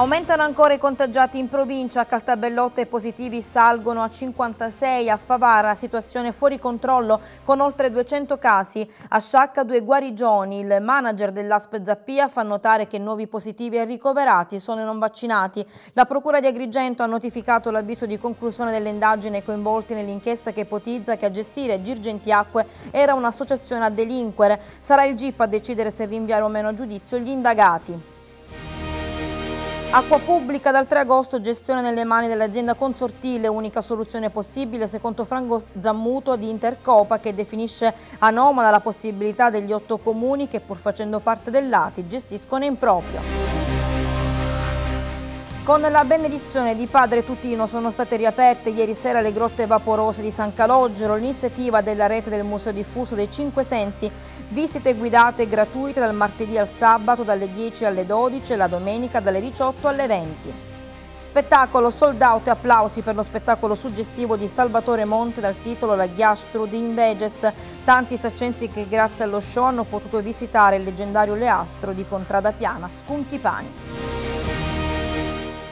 Aumentano ancora i contagiati in provincia, a Caltabellotte i positivi salgono a 56, a Favara situazione fuori controllo con oltre 200 casi, a Sciacca due guarigioni, il manager dell'Asp Zappia fa notare che nuovi positivi e ricoverati sono i non vaccinati. La procura di Agrigento ha notificato l'avviso di conclusione delle indagini coinvolti nell'inchiesta che ipotizza che a gestire Girgentiacque era un'associazione a delinquere. Sarà il GIP a decidere se rinviare o meno a giudizio gli indagati. Acqua pubblica dal 3 agosto, gestione nelle mani dell'azienda consortile, unica soluzione possibile secondo Franco Zammuto di Intercopa che definisce anomala la possibilità degli otto comuni che pur facendo parte dell'ATI gestiscono in proprio. Con la benedizione di Padre Tutino sono state riaperte ieri sera le grotte vaporose di San Calogero, l'iniziativa della rete del Museo Diffuso dei Cinque Sensi, visite guidate gratuite dal martedì al sabato dalle 10 alle 12 e la domenica dalle 18 alle 20. Spettacolo sold out e applausi per lo spettacolo suggestivo di Salvatore Monte dal titolo La Ghiastro di Inveges. Tanti saccensi che grazie allo show hanno potuto visitare il leggendario Leastro di Contrada Piana, Sconchipani.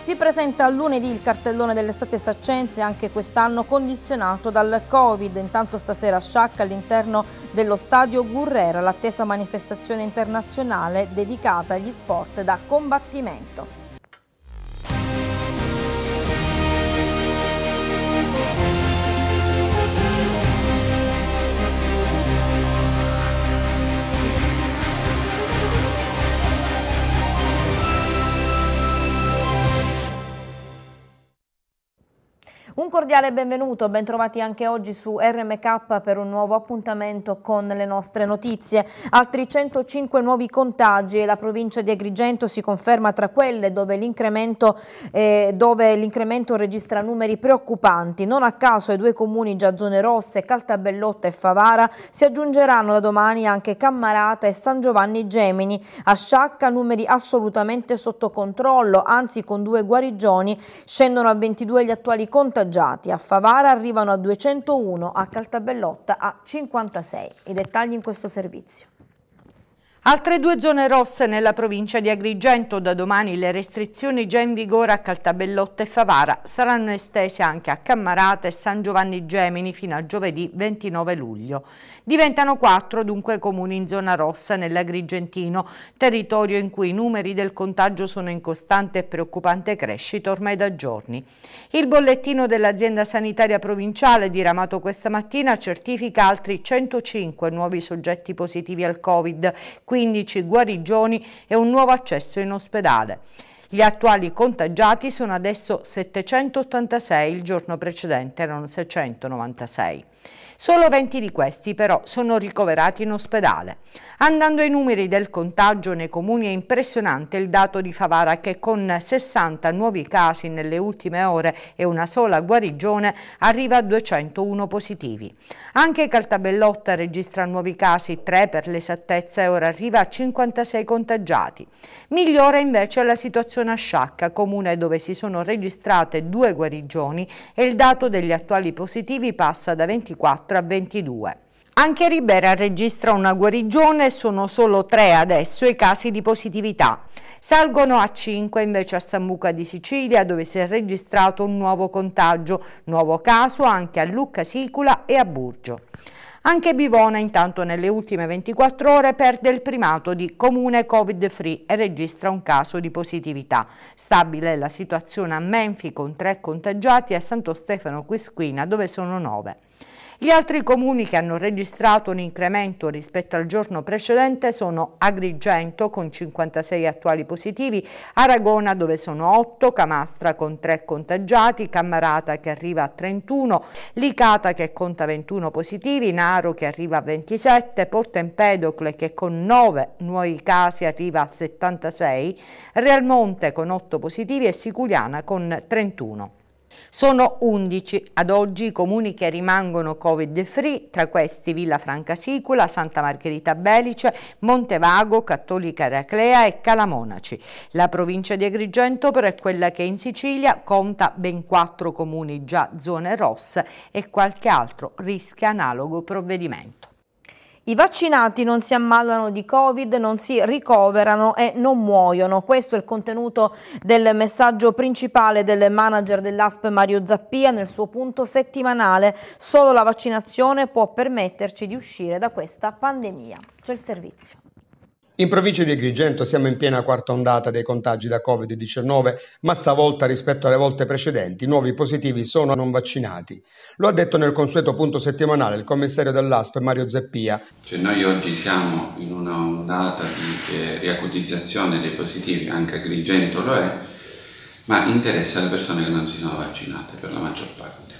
Si presenta a lunedì il cartellone dell'estate saccense, anche quest'anno condizionato dal Covid. Intanto stasera a Sciacca, all'interno dello stadio Gurrera, l'attesa manifestazione internazionale dedicata agli sport da combattimento. cordiale benvenuto, bentrovati anche oggi su RMK per un nuovo appuntamento con le nostre notizie. Altri 105 nuovi contagi e la provincia di Agrigento si conferma tra quelle dove l'incremento eh, registra numeri preoccupanti. Non a caso ai due comuni già zone rosse, Caltabellotta e Favara, si aggiungeranno da domani anche Cammarata e San Giovanni Gemini. A Sciacca numeri assolutamente sotto controllo, anzi con due guarigioni scendono a 22 gli attuali contagiati risultati. A Favara arrivano a 201, a Caltabellotta a 56. I dettagli in questo servizio. Altre due zone rosse nella provincia di Agrigento, da domani le restrizioni già in vigore a Caltabellotta e Favara saranno estese anche a Cammarata e San Giovanni Gemini fino a giovedì 29 luglio. Diventano quattro dunque comuni in zona rossa nell'Agrigentino, territorio in cui i numeri del contagio sono in costante e preoccupante crescita ormai da giorni. Il bollettino dell'azienda sanitaria provinciale diramato questa mattina certifica altri 105 nuovi soggetti positivi al Covid, 15 guarigioni e un nuovo accesso in ospedale. Gli attuali contagiati sono adesso 786, il giorno precedente erano 696. Solo 20 di questi però sono ricoverati in ospedale. Andando ai numeri del contagio nei comuni è impressionante il dato di Favara che con 60 nuovi casi nelle ultime ore e una sola guarigione arriva a 201 positivi. Anche Caltabellotta registra nuovi casi, 3 per l'esattezza e ora arriva a 56 contagiati. Migliora invece la situazione a Sciacca, comune dove si sono registrate due guarigioni e il dato degli attuali positivi passa da 24 24 a 22. Anche Ribera registra una guarigione e sono solo tre adesso i casi di positività. Salgono a 5 invece a San Buca di Sicilia dove si è registrato un nuovo contagio, nuovo caso anche a Lucca Sicula e a Burgio. Anche Bivona intanto nelle ultime 24 ore perde il primato di comune covid free e registra un caso di positività. Stabile la situazione a Menfi con 3 contagiati e a Santo Stefano Quisquina dove sono 9. Gli altri comuni che hanno registrato un incremento rispetto al giorno precedente sono Agrigento con 56 attuali positivi, Aragona dove sono 8, Camastra con 3 contagiati, Cammarata che arriva a 31, Licata che conta 21 positivi, Naro che arriva a 27, Porto Empedocle che con 9 nuovi casi arriva a 76, Realmonte con 8 positivi e Siculiana con 31. Sono 11 ad oggi i comuni che rimangono Covid-free, tra questi Villa Franca Sicula, Santa Margherita Belice, Montevago, Cattolica Eraclea e Calamonaci. La provincia di Agrigento però è quella che in Sicilia conta ben 4 comuni già zone rosse e qualche altro rischia analogo provvedimento. I vaccinati non si ammalano di Covid, non si ricoverano e non muoiono. Questo è il contenuto del messaggio principale del manager dell'ASP Mario Zappia nel suo punto settimanale. Solo la vaccinazione può permetterci di uscire da questa pandemia. C'è il servizio. In provincia di Agrigento siamo in piena quarta ondata dei contagi da Covid-19, ma stavolta rispetto alle volte precedenti i nuovi positivi sono non vaccinati. Lo ha detto nel consueto punto settimanale il commissario dell'ASP Mario Zeppia. Cioè noi oggi siamo in una ondata di eh, riacutizzazione dei positivi, anche Agrigento lo è, ma interessa le persone che non si sono vaccinate per la maggior parte,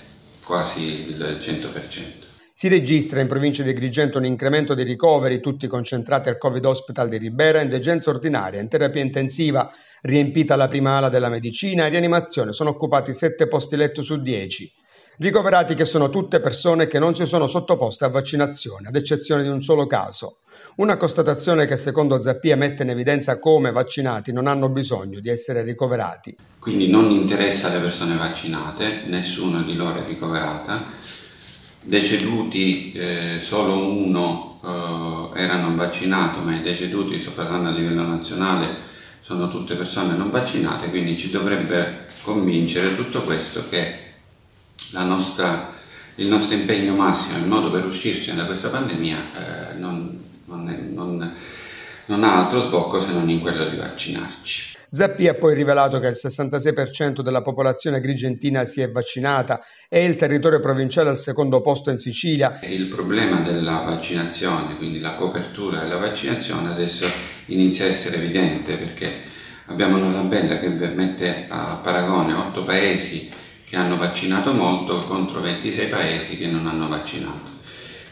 quasi il 100%. Si registra in provincia di Agrigento un incremento dei ricoveri, tutti concentrati al Covid Hospital di Ribera, in degenza ordinaria, in terapia intensiva, riempita la prima ala della medicina e rianimazione. Sono occupati 7 posti letto su 10. Ricoverati che sono tutte persone che non si sono sottoposte a vaccinazione, ad eccezione di un solo caso. Una constatazione che secondo Zappia mette in evidenza come vaccinati non hanno bisogno di essere ricoverati. Quindi non interessa le persone vaccinate, nessuno di loro è ricoverata deceduti eh, solo uno eh, era non vaccinato, ma i deceduti, sto parlando a livello nazionale, sono tutte persone non vaccinate, quindi ci dovrebbe convincere tutto questo che nostra, il nostro impegno massimo, il modo per uscirci da questa pandemia eh, non, non, è, non, non ha altro sbocco se non in quello di vaccinarci. Zappi ha poi rivelato che il 66% della popolazione grigentina si è vaccinata e il territorio provinciale al secondo posto in Sicilia. Il problema della vaccinazione, quindi la copertura della vaccinazione adesso inizia a essere evidente perché abbiamo una tabella che mette a paragone 8 paesi che hanno vaccinato molto contro 26 paesi che non hanno vaccinato.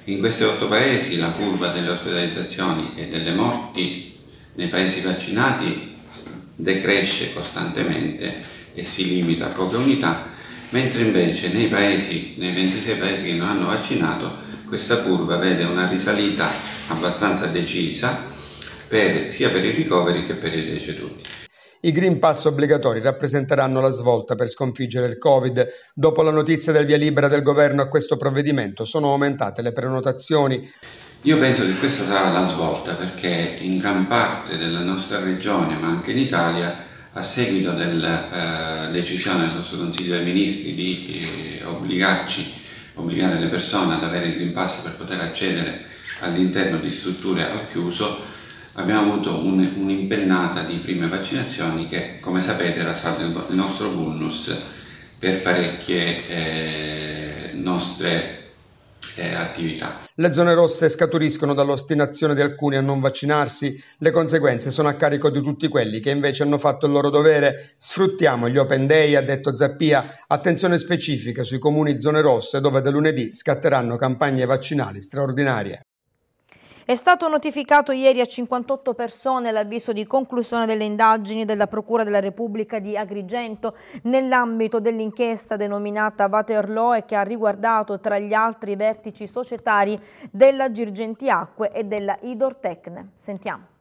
In questi otto paesi la curva delle ospedalizzazioni e delle morti nei paesi vaccinati decresce costantemente e si limita a poche unità, mentre invece nei, paesi, nei 26 paesi che non hanno vaccinato questa curva vede una risalita abbastanza decisa per, sia per i ricoveri che per i deceduti. I Green Pass obbligatori rappresenteranno la svolta per sconfiggere il Covid. Dopo la notizia del via libera del governo a questo provvedimento sono aumentate le prenotazioni. Io penso che questa sarà la svolta perché in gran parte della nostra regione, ma anche in Italia, a seguito della eh, decisione del nostro Consiglio dei Ministri di eh, obbligarci, obbligare le persone ad avere il rimpasto per poter accedere all'interno di strutture al chiuso, abbiamo avuto un'impennata un di prime vaccinazioni che, come sapete, era stato il nostro bonus per parecchie eh, nostre eh, attività. Le zone rosse scaturiscono dall'ostinazione di alcuni a non vaccinarsi, le conseguenze sono a carico di tutti quelli che invece hanno fatto il loro dovere. Sfruttiamo gli open day, ha detto Zappia, attenzione specifica sui comuni zone rosse dove da lunedì scatteranno campagne vaccinali straordinarie. È stato notificato ieri a 58 persone l'avviso di conclusione delle indagini della Procura della Repubblica di Agrigento nell'ambito dell'inchiesta denominata Waterloo e che ha riguardato tra gli altri vertici societari della Girgentiacque e della Idortecne. Sentiamo.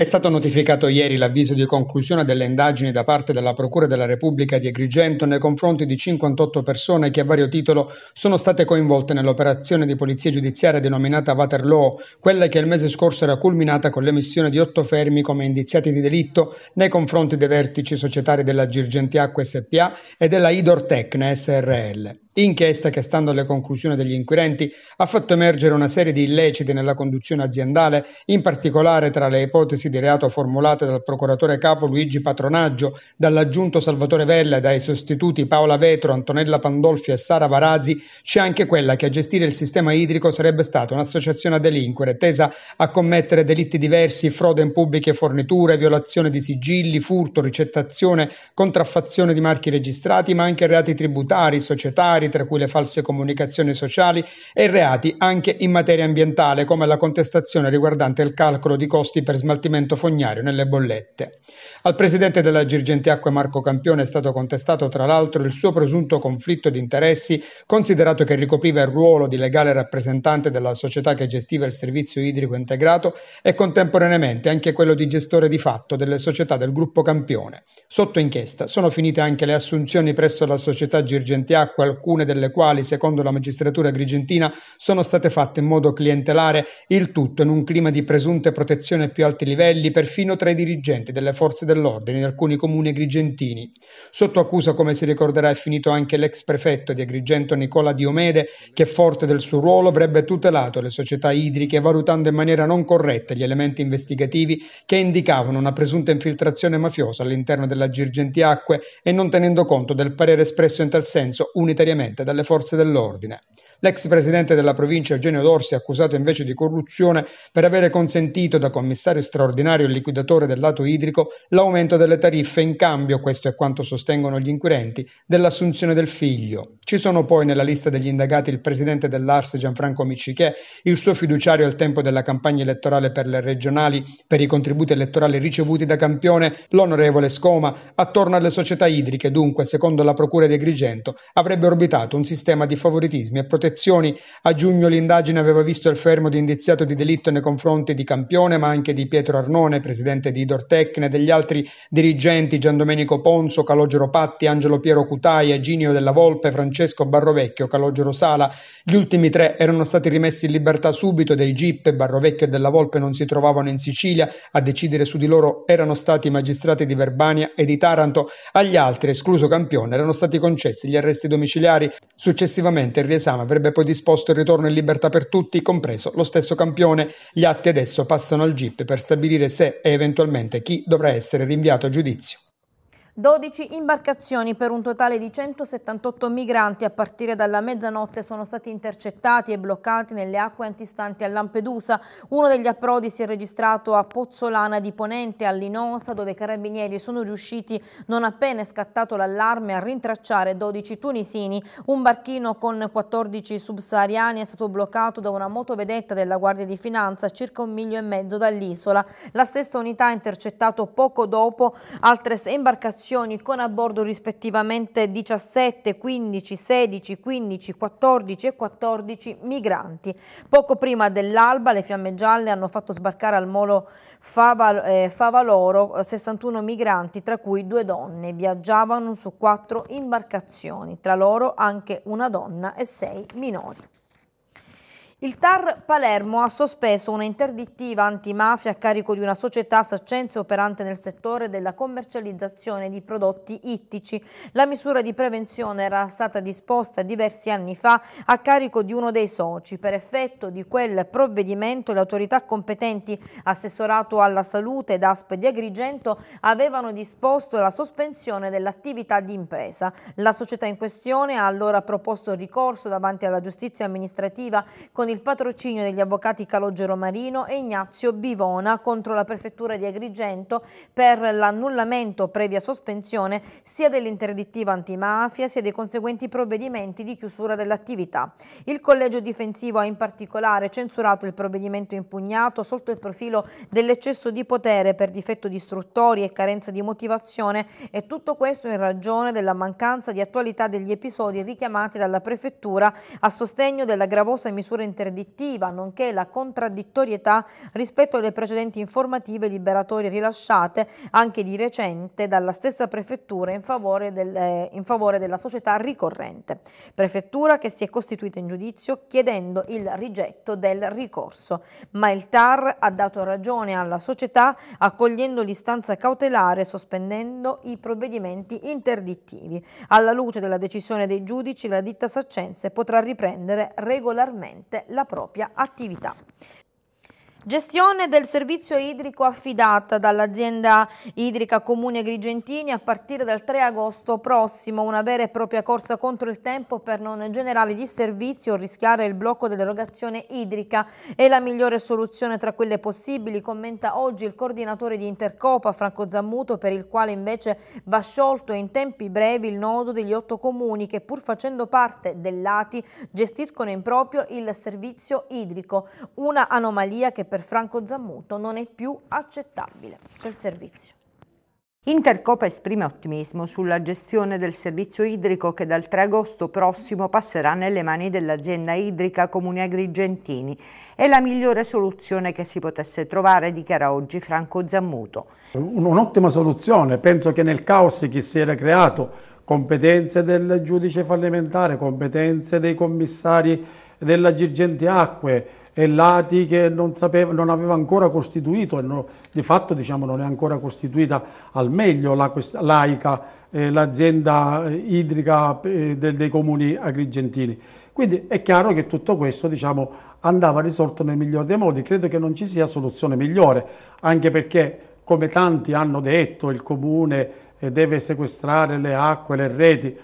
È stato notificato ieri l'avviso di conclusione delle indagini da parte della Procura della Repubblica di Agrigento nei confronti di 58 persone che a vario titolo sono state coinvolte nell'operazione di polizia giudiziaria denominata Waterloo, quella che il mese scorso era culminata con l'emissione di otto fermi come indiziati di delitto nei confronti dei vertici societari della Girgentiacque SPA e della Idor Idortecne SRL. Inchiesta che, stando alle conclusioni degli inquirenti, ha fatto emergere una serie di illeciti nella conduzione aziendale, in particolare tra le ipotesi di reato formulate dal procuratore capo Luigi Patronaggio, dall'aggiunto Salvatore Vella e dai sostituti Paola Vetro, Antonella Pandolfi e Sara Varazzi, c'è anche quella che a gestire il sistema idrico sarebbe stata un'associazione a delinquere tesa a commettere delitti diversi, frode in pubbliche forniture, violazione di sigilli, furto, ricettazione, contraffazione di marchi registrati, ma anche reati tributari, societari, tra cui le false comunicazioni sociali e reati anche in materia ambientale, come la contestazione riguardante il calcolo di costi per smaltimento smaltimento fognario nelle bollette. Al presidente della Girgenti Acque Marco Campione è stato contestato tra l'altro il suo presunto conflitto di interessi, considerato che ricopriva il ruolo di legale rappresentante della società che gestiva il servizio idrico integrato e contemporaneamente anche quello di gestore di fatto delle società del gruppo Campione. Sotto inchiesta sono finite anche le assunzioni presso la società Girgenti Acque, alcune delle quali, secondo la magistratura grigentina, sono state fatte in modo clientelare, il tutto in un clima di presunte protezione più alti livelli livelli perfino tra i dirigenti delle forze dell'ordine in alcuni comuni agrigentini. Sotto accusa, come si ricorderà, è finito anche l'ex prefetto di Agrigento Nicola Diomede, che forte del suo ruolo avrebbe tutelato le società idriche valutando in maniera non corretta gli elementi investigativi che indicavano una presunta infiltrazione mafiosa all'interno della Girgenti Acque e non tenendo conto del parere espresso in tal senso unitariamente dalle forze dell'ordine. L'ex presidente della provincia Eugenio Dorsi è accusato invece di corruzione per avere consentito da commissario straordinario e liquidatore del lato idrico l'aumento delle tariffe in cambio, questo è quanto sostengono gli inquirenti, dell'assunzione del figlio. Ci sono poi nella lista degli indagati il presidente dell'Ars Gianfranco Miccichè, il suo fiduciario al tempo della campagna elettorale per le regionali per i contributi elettorali ricevuti da Campione, l'onorevole Scoma, attorno alle società idriche dunque, secondo la procura di Agrigento, avrebbe orbitato un sistema di favoritismi e protezioni ispezioni, a giugno l'indagine aveva visto il fermo di indiziato di delitto nei confronti di Campione, ma anche di Pietro Arnone, presidente di Idor Idortecne, degli altri dirigenti Giandomenico Ponzo, Calogero Patti, Angelo Piero Cutaia, Ginio della Volpe, Francesco Barrovecchio, Calogero Sala. Gli ultimi tre erano stati rimessi in libertà subito dai GIP, Barrovecchio e della Volpe non si trovavano in Sicilia, a decidere su di loro erano stati i magistrati di Verbania e di Taranto, agli altri, escluso Campione, erano stati concessi gli arresti domiciliari. Successivamente il riesame avrebbe avrebbe poi disposto il ritorno in libertà per tutti, compreso lo stesso campione. Gli atti adesso passano al GIP per stabilire se e eventualmente chi dovrà essere rinviato a giudizio. 12 imbarcazioni per un totale di 178 migranti a partire dalla mezzanotte sono stati intercettati e bloccati nelle acque antistanti a Lampedusa. Uno degli approdi si è registrato a Pozzolana di Ponente, a Linosa, dove i carabinieri sono riusciti, non appena scattato l'allarme, a rintracciare 12 tunisini. Un barchino con 14 subsahariani è stato bloccato da una motovedetta della Guardia di Finanza circa un miglio e mezzo dall'isola. La stessa unità ha intercettato poco dopo altre sei imbarcazioni missioni con a bordo rispettivamente 17, 15, 16, 15, 14 e 14 migranti. Poco prima dell'alba le fiamme gialle hanno fatto sbarcare al molo Fava, eh, Favaloro 61 eh, migranti, tra cui due donne. Viaggiavano su quattro imbarcazioni, tra loro anche una donna e sei minori. Il TAR Palermo ha sospeso una interdittiva antimafia a carico di una società saccense operante nel settore della commercializzazione di prodotti ittici. La misura di prevenzione era stata disposta diversi anni fa a carico di uno dei soci. Per effetto di quel provvedimento le autorità competenti, assessorato alla salute ed ASP di Agrigento, avevano disposto la sospensione dell'attività di impresa. La società in questione ha allora proposto ricorso davanti alla giustizia amministrativa con il patrocinio degli avvocati Calogero Marino e Ignazio Bivona contro la prefettura di Agrigento per l'annullamento previa sospensione sia dell'interdittiva antimafia sia dei conseguenti provvedimenti di chiusura dell'attività. Il collegio difensivo ha in particolare censurato il provvedimento impugnato sotto il profilo dell'eccesso di potere per difetto di istruttori e carenza di motivazione e tutto questo in ragione della mancanza di attualità degli episodi richiamati dalla prefettura a sostegno della gravosa misura interdittiva interdittiva, nonché la contraddittorietà rispetto alle precedenti informative liberatorie rilasciate anche di recente dalla stessa prefettura in favore, del, eh, in favore della società ricorrente. Prefettura che si è costituita in giudizio chiedendo il rigetto del ricorso, ma il TAR ha dato ragione alla società accogliendo l'istanza cautelare sospendendo i provvedimenti interdittivi. Alla luce della decisione dei giudici, la ditta Saccenze potrà riprendere regolarmente la propria attività. Gestione del servizio idrico affidata dall'azienda idrica Comune Grigentini a partire dal 3 agosto prossimo, una vera e propria corsa contro il tempo per non generare disservizi o rischiare il blocco dell'erogazione idrica è la migliore soluzione tra quelle possibili, commenta oggi il coordinatore di Intercopa Franco Zammuto per il quale invece va sciolto in tempi brevi il nodo degli otto comuni che pur facendo parte dell'ATI gestiscono in proprio il servizio idrico, una anomalia che per Franco Zammuto non è più accettabile. C'è il servizio. Intercopa esprime ottimismo sulla gestione del servizio idrico che dal 3 agosto prossimo passerà nelle mani dell'azienda idrica Comune Agrigentini. È la migliore soluzione che si potesse trovare, dichiara oggi Franco Zammuto. Un'ottima soluzione, penso che nel caos che si era creato, competenze del giudice fallimentare, competenze dei commissari della Girgenti Acque, e l'ATI che non, sapeva, non aveva ancora costituito, e no, di fatto diciamo, non è ancora costituita al meglio l'AICA, eh, l'azienda eh, idrica eh, del, dei comuni agrigentini. Quindi è chiaro che tutto questo diciamo, andava risolto nel miglior dei modi, credo che non ci sia soluzione migliore, anche perché come tanti hanno detto il comune eh, deve sequestrare le acque, le reti,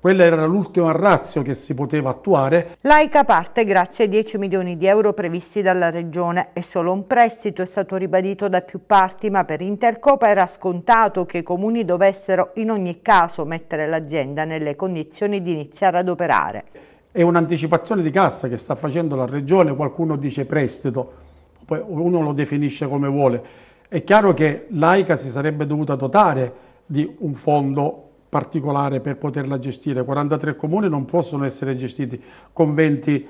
quella era l'ultima razio che si poteva attuare. L'AICA parte grazie ai 10 milioni di euro previsti dalla Regione. È solo un prestito, è stato ribadito da più parti, ma per Intercopa era scontato che i comuni dovessero in ogni caso mettere l'azienda nelle condizioni di iniziare ad operare. È un'anticipazione di cassa che sta facendo la Regione, qualcuno dice prestito, poi uno lo definisce come vuole. È chiaro che l'AICA si sarebbe dovuta dotare di un fondo particolare per poterla gestire. 43 comuni non possono essere gestiti con 20.000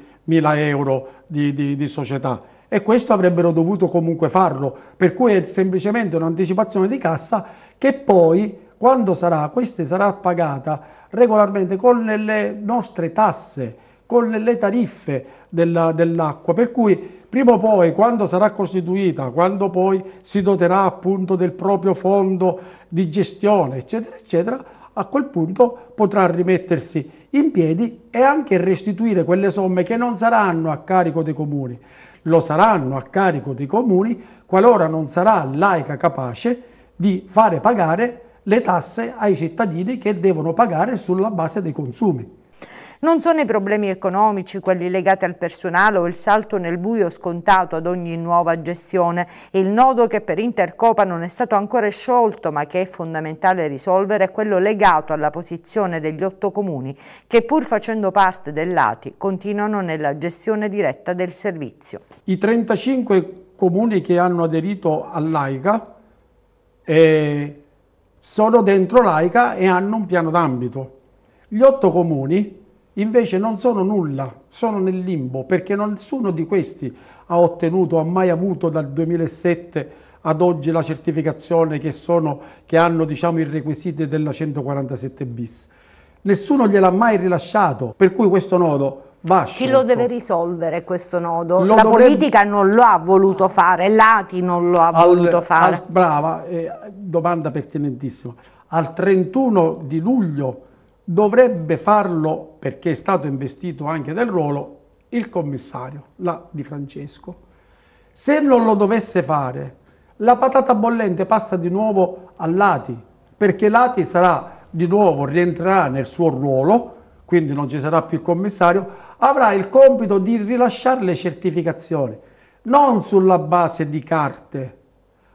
euro di, di, di società e questo avrebbero dovuto comunque farlo, per cui è semplicemente un'anticipazione di cassa che poi, quando sarà, questa sarà pagata regolarmente con le nostre tasse, con le tariffe dell'acqua, per cui prima o poi, quando sarà costituita, quando poi si doterà appunto del proprio fondo di gestione, eccetera, eccetera, a quel punto potrà rimettersi in piedi e anche restituire quelle somme che non saranno a carico dei comuni. Lo saranno a carico dei comuni qualora non sarà l'AICA capace di fare pagare le tasse ai cittadini che devono pagare sulla base dei consumi. Non sono i problemi economici quelli legati al personale o il salto nel buio scontato ad ogni nuova gestione, il nodo che per Intercopa non è stato ancora sciolto ma che è fondamentale risolvere è quello legato alla posizione degli otto comuni che pur facendo parte dell'ATI continuano nella gestione diretta del servizio. I 35 comuni che hanno aderito all'AICA eh, sono dentro l'AICA e hanno un piano d'ambito. Gli otto comuni invece non sono nulla, sono nel limbo, perché nessuno di questi ha ottenuto, ha mai avuto dal 2007 ad oggi la certificazione che, sono, che hanno diciamo, i requisiti della 147 bis. Nessuno gliel'ha mai rilasciato, per cui questo nodo va Chi sciolto. lo deve risolvere questo nodo? Lo la dovrebbe... politica non lo ha voluto fare, l'ATI non lo ha al, voluto fare. Al, brava, eh, domanda pertinentissima. Al 31 di luglio dovrebbe farlo, perché è stato investito anche del ruolo, il commissario, la Di Francesco. Se non lo dovesse fare, la patata bollente passa di nuovo a Lati, perché Lati sarà di nuovo, rientrerà nel suo ruolo, quindi non ci sarà più il commissario, avrà il compito di rilasciare le certificazioni, non sulla base di carte,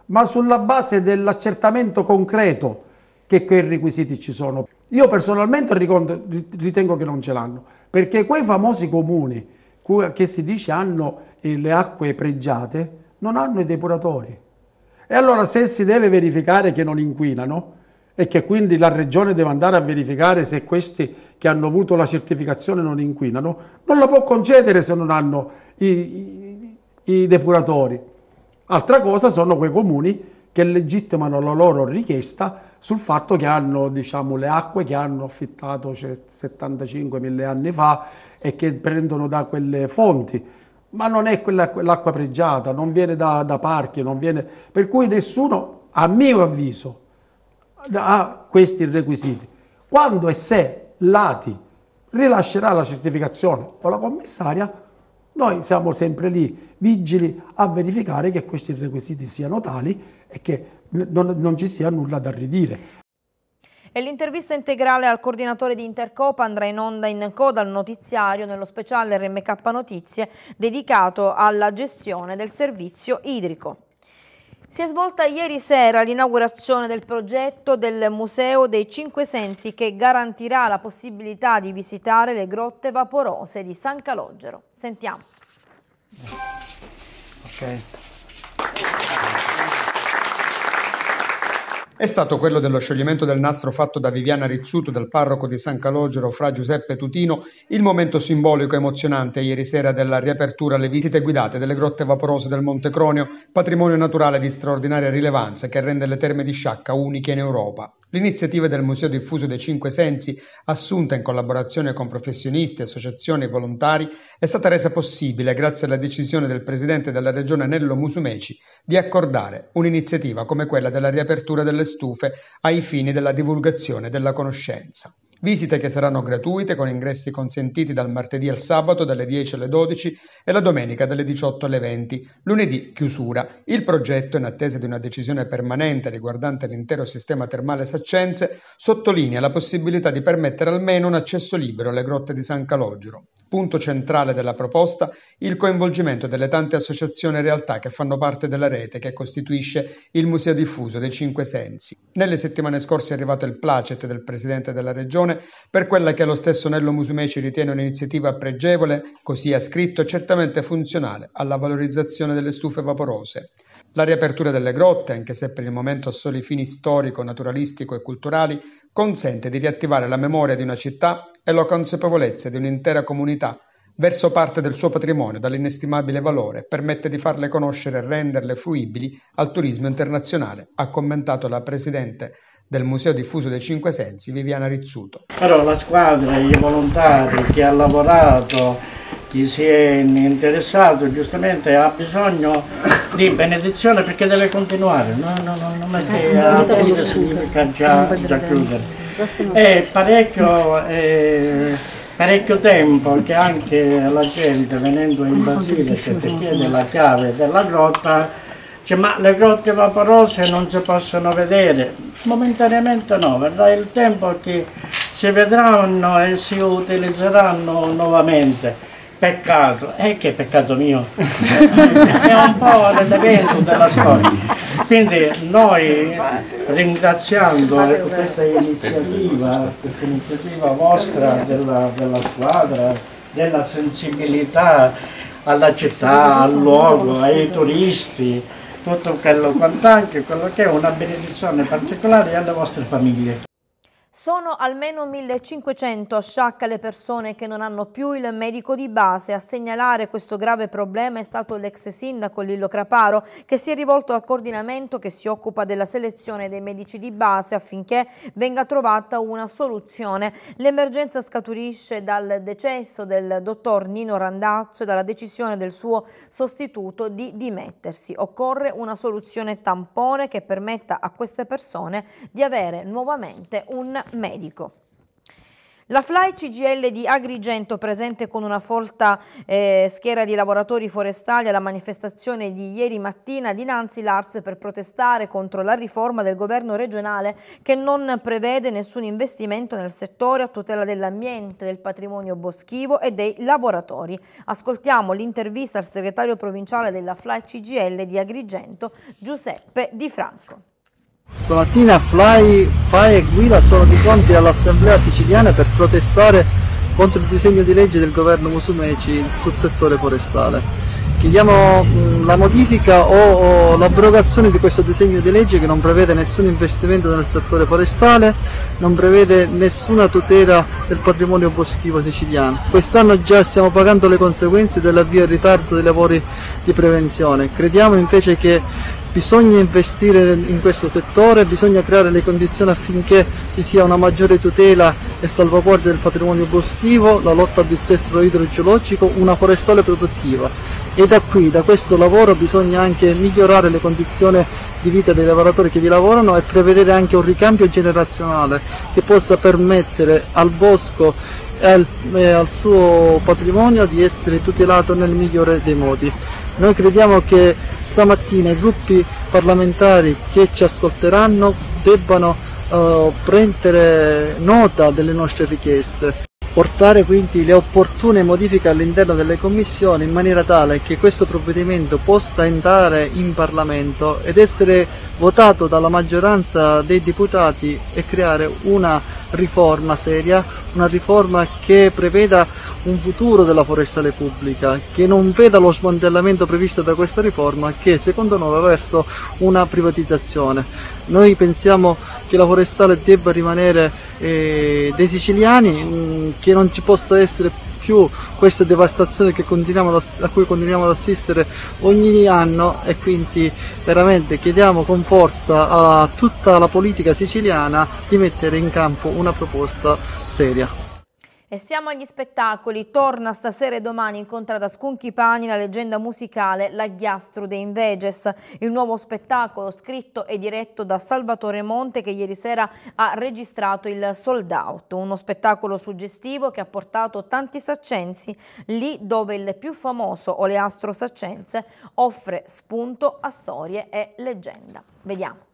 ma sulla base dell'accertamento concreto che quei requisiti ci sono. Io personalmente ritengo che non ce l'hanno, perché quei famosi comuni che si dice hanno eh, le acque pregiate non hanno i depuratori. E allora se si deve verificare che non inquinano e che quindi la regione deve andare a verificare se questi che hanno avuto la certificazione non inquinano, non la può concedere se non hanno i, i, i depuratori. Altra cosa sono quei comuni che legittimano la loro richiesta sul fatto che hanno diciamo, le acque che hanno affittato 75.000 anni fa e che prendono da quelle fonti. Ma non è quella, quell'acqua pregiata, non viene da, da parchi, non viene... per cui nessuno, a mio avviso, ha questi requisiti. Quando e se l'ATI rilascerà la certificazione o la commissaria, noi siamo sempre lì, vigili a verificare che questi requisiti siano tali e che non, non ci sia nulla da ridire. E l'intervista integrale al coordinatore di Intercopa andrà in onda in coda al notiziario nello speciale RMK Notizie dedicato alla gestione del servizio idrico. Si è svolta ieri sera l'inaugurazione del progetto del Museo dei Cinque Sensi che garantirà la possibilità di visitare le grotte vaporose di San Calogero. Sentiamo. Okay è stato quello dello scioglimento del nastro fatto da Viviana Rizzuto dal parroco di San Calogero fra Giuseppe Tutino il momento simbolico e emozionante ieri sera della riapertura alle visite guidate delle grotte vaporose del Monte Cronio, patrimonio naturale di straordinaria rilevanza che rende le terme di Sciacca uniche in Europa. L'iniziativa del Museo Diffuso dei Cinque Sensi, assunta in collaborazione con professionisti, associazioni e volontari, è stata resa possibile grazie alla decisione del presidente della regione Nello Musumeci di accordare un'iniziativa come quella della riapertura delle stufe ai fini della divulgazione della conoscenza. Visite che saranno gratuite con ingressi consentiti dal martedì al sabato dalle 10 alle 12 e la domenica dalle 18 alle 20. Lunedì chiusura. Il progetto, in attesa di una decisione permanente riguardante l'intero sistema termale Saccenze, sottolinea la possibilità di permettere almeno un accesso libero alle grotte di San Calogero. Punto centrale della proposta, il coinvolgimento delle tante associazioni e realtà che fanno parte della rete che costituisce il Museo Diffuso dei Cinque Sensi. Nelle settimane scorse è arrivato il placet del Presidente della Regione Nazione per quella che lo stesso Nello Musumeci ritiene un'iniziativa pregevole, così ha scritto, certamente funzionale alla valorizzazione delle stufe vaporose. La riapertura delle grotte, anche se per il momento a soli fini storico, naturalistico e culturali, consente di riattivare la memoria di una città e la consapevolezza di un'intera comunità verso parte del suo patrimonio dall'inestimabile valore, permette di farle conoscere e renderle fruibili al turismo internazionale, ha commentato la presidente del Museo Diffuso dei Cinque Sensi, Viviana Rizzuto. Allora, la squadra, i volontari, chi ha lavorato, chi si è interessato, giustamente ha bisogno di benedizione perché deve continuare, no, no, no, non è che eh, aprire significa già, già chiudere. È parecchio, è parecchio tempo che anche la gente venendo ah, in Basile che ti chiede la chiave della grotta Dice, ma le grotte vaporose non si possono vedere? Momentaneamente no, verrà il tempo che si vedranno e si utilizzeranno nuovamente. Peccato, e eh, che peccato mio, è un po' l'elemento della storia. Quindi noi ringraziando questa iniziativa, questa iniziativa vostra, della, della squadra, della sensibilità alla città, al luogo, ai turisti, tutto quello quant'anche, quello che è una benedizione particolare alle vostre famiglie. Sono almeno 1500 a Sciacca le persone che non hanno più il medico di base. A segnalare questo grave problema è stato l'ex sindaco Lillo Craparo che si è rivolto al coordinamento che si occupa della selezione dei medici di base affinché venga trovata una soluzione. L'emergenza scaturisce dal decesso del dottor Nino Randazzo e dalla decisione del suo sostituto di dimettersi. Occorre una soluzione tampone che permetta a queste persone di avere nuovamente un medico. La Fly CGL di Agrigento, presente con una folta eh, schiera di lavoratori forestali alla manifestazione di ieri mattina dinanzi l'ARS per protestare contro la riforma del governo regionale che non prevede nessun investimento nel settore a tutela dell'ambiente, del patrimonio boschivo e dei lavoratori. Ascoltiamo l'intervista al segretario provinciale della Fly CGL di Agrigento, Giuseppe Di Franco. Stamattina Fly fa e Guida sono di fronte all'Assemblea siciliana per protestare contro il disegno di legge del governo Musumeci sul settore forestale. Chiediamo mm, la modifica o, o l'abrogazione di questo disegno di legge che non prevede nessun investimento nel settore forestale, non prevede nessuna tutela del patrimonio boschivo siciliano. Quest'anno già stiamo pagando le conseguenze dell'avvio in ritardo dei lavori di prevenzione. Crediamo invece che Bisogna investire in questo settore, bisogna creare le condizioni affinché ci sia una maggiore tutela e salvaguardia del patrimonio boschivo, la lotta al dissesto idrogeologico, una forestale produttiva. E da qui, da questo lavoro, bisogna anche migliorare le condizioni di vita dei lavoratori che vi lavorano e prevedere anche un ricambio generazionale che possa permettere al bosco e al, e al suo patrimonio di essere tutelato nel migliore dei modi. Noi crediamo che stamattina i gruppi parlamentari che ci ascolteranno debbano eh, prendere nota delle nostre richieste portare quindi le opportune modifiche all'interno delle commissioni in maniera tale che questo provvedimento possa entrare in Parlamento ed essere votato dalla maggioranza dei deputati e creare una riforma seria, una riforma che preveda un futuro della forestale pubblica, che non veda lo smantellamento previsto da questa riforma che secondo noi verso una privatizzazione. Noi pensiamo che la forestale debba rimanere eh, dei siciliani, mh, mm, che non ci possa essere più questa devastazione a cui continuiamo ad assistere ogni anno e quindi veramente chiediamo con forza a tutta la politica siciliana di mettere in campo una proposta seria. E siamo agli spettacoli. Torna stasera e domani incontra da Pani la leggenda musicale L'Aghiastro dei Inveges, il nuovo spettacolo scritto e diretto da Salvatore Monte che ieri sera ha registrato il Sold Out, uno spettacolo suggestivo che ha portato tanti saccensi lì dove il più famoso Oleastro Saccense offre spunto a storie e leggenda. Vediamo.